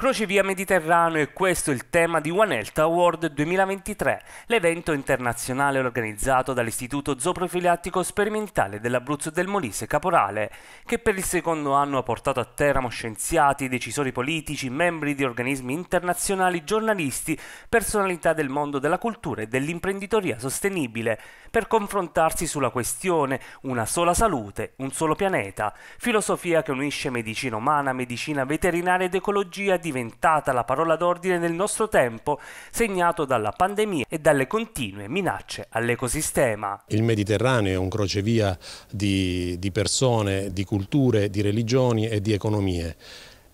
Crocevia Mediterraneo e questo è il tema di One Health Award 2023, l'evento internazionale organizzato dall'Istituto Zooprofilattico Sperimentale dell'Abruzzo del Molise Caporale, che per il secondo anno ha portato a Teramo scienziati, decisori politici, membri di organismi internazionali, giornalisti, personalità del mondo della cultura e dell'imprenditoria sostenibile, per confrontarsi sulla questione una sola salute, un solo pianeta, filosofia che unisce medicina umana, medicina veterinaria ed ecologia di diventata la parola d'ordine nel nostro tempo, segnato dalla pandemia e dalle continue minacce all'ecosistema. Il Mediterraneo è un crocevia di, di persone, di culture, di religioni e di economie.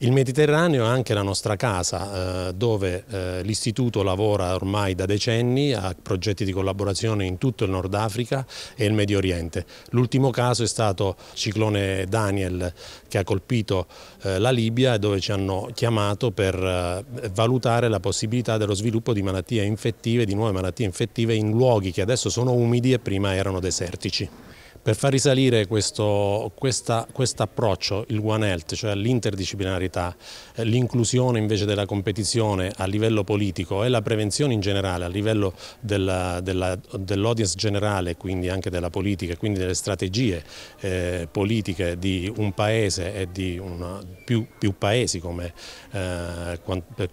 Il Mediterraneo è anche la nostra casa, eh, dove eh, l'Istituto lavora ormai da decenni a progetti di collaborazione in tutto il Nord Africa e il Medio Oriente. L'ultimo caso è stato il ciclone Daniel che ha colpito eh, la Libia dove ci hanno chiamato per eh, valutare la possibilità dello sviluppo di malattie infettive, di nuove malattie infettive in luoghi che adesso sono umidi e prima erano desertici. Per far risalire questo questa, quest approccio, il One Health, cioè l'interdisciplinarità, eh, l'inclusione invece della competizione a livello politico e la prevenzione in generale a livello dell'audience dell generale, quindi anche della politica, quindi delle strategie eh, politiche di un paese e di una, più, più, paesi come eh,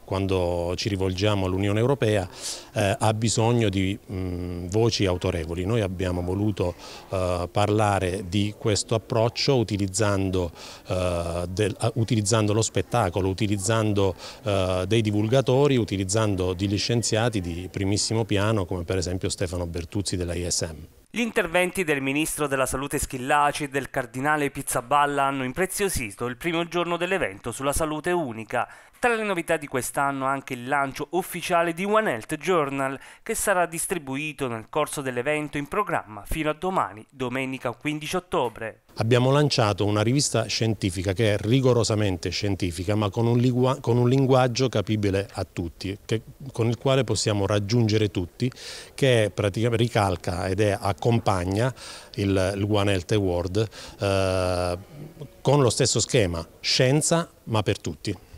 quando ci rivolgiamo all'Unione Europea, eh, ha bisogno di mh, voci autorevoli. Noi abbiamo voluto eh, parlare di questo approccio utilizzando, eh, del, eh, utilizzando lo spettacolo, utilizzando eh, dei divulgatori, utilizzando degli scienziati di primissimo piano come per esempio Stefano Bertuzzi della ISM. Gli interventi del ministro della salute Schillaci e del cardinale Pizzaballa hanno impreziosito il primo giorno dell'evento sulla salute unica. Tra le novità di quest'anno anche il lancio ufficiale di One Health Journal che sarà distribuito nel corso dell'evento in programma fino a domani, domenica 15 ottobre. Abbiamo lanciato una rivista scientifica che è rigorosamente scientifica ma con un, con un linguaggio capibile a tutti, che, con il quale possiamo raggiungere tutti, che praticamente ricalca ed è, accompagna il, il One Health Award eh, con lo stesso schema, scienza ma per tutti.